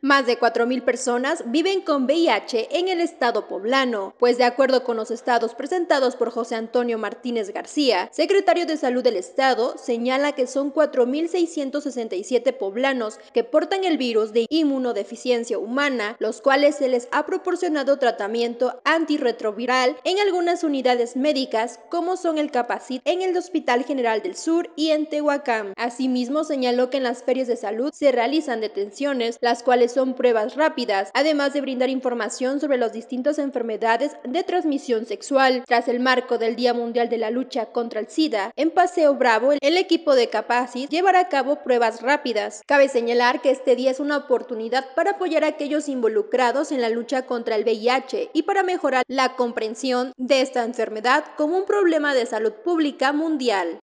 Más de 4.000 personas viven con VIH en el estado poblano, pues de acuerdo con los estados presentados por José Antonio Martínez García, secretario de Salud del Estado, señala que son 4.667 poblanos que portan el virus de inmunodeficiencia humana, los cuales se les ha proporcionado tratamiento antirretroviral en algunas unidades médicas como son el Capacit en el Hospital General del Sur y en Tehuacán. Asimismo, señaló que en las ferias de salud se realizan detenciones, las cuales son pruebas rápidas, además de brindar información sobre las distintas enfermedades de transmisión sexual. Tras el marco del Día Mundial de la Lucha contra el SIDA, en Paseo Bravo, el equipo de Capacis llevará a cabo pruebas rápidas. Cabe señalar que este día es una oportunidad para apoyar a aquellos involucrados en la lucha contra el VIH y para mejorar la comprensión de esta enfermedad como un problema de salud pública mundial.